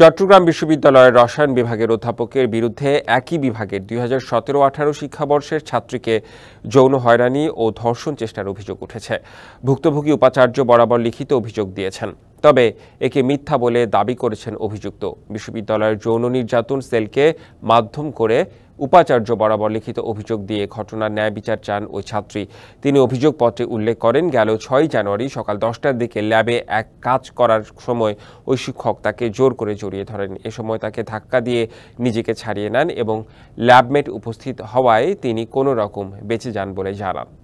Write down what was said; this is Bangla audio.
চট্টগ্রাম বিশ্ববিদ্যালয়ের রসায়ন বিভাগের অধ্যাপকের বিরুদ্ধে একই বিভাগের দুই হাজার সতেরো আঠারো শিক্ষাবর্ষের ছাত্রীকে যৌন হয়রানি ও ধর্ষণ চেষ্টার অভিযোগ উঠেছে ভুক্তভোগী উপাচার্য বরাবর লিখিত অভিযোগ দিয়েছেন তবে একে মিথ্যা বলে দাবি করেছেন অভিযুক্ত বিশ্ববিদ্যালয়ের যৌন নির্যাতন সেলকে মাধ্যম করে উপাচার্য বরাবর লিখিত অভিযোগ দিয়ে ঘটনার ন্যায় বিচার চান ওই ছাত্রী তিনি অভিযোগপত্রে উল্লেখ করেন গেল ছয় জানুয়ারি সকাল দশটার দিকে ল্যাবে এক কাজ করার সময় ওই শিক্ষক তাকে জোর করে জড়িয়ে ধরেন এ সময় তাকে ধাক্কা দিয়ে নিজেকে ছাড়িয়ে নেন এবং ল্যাবমেট উপস্থিত হওয়ায় তিনি কোনো রকম বেঁচে যান বলে জানান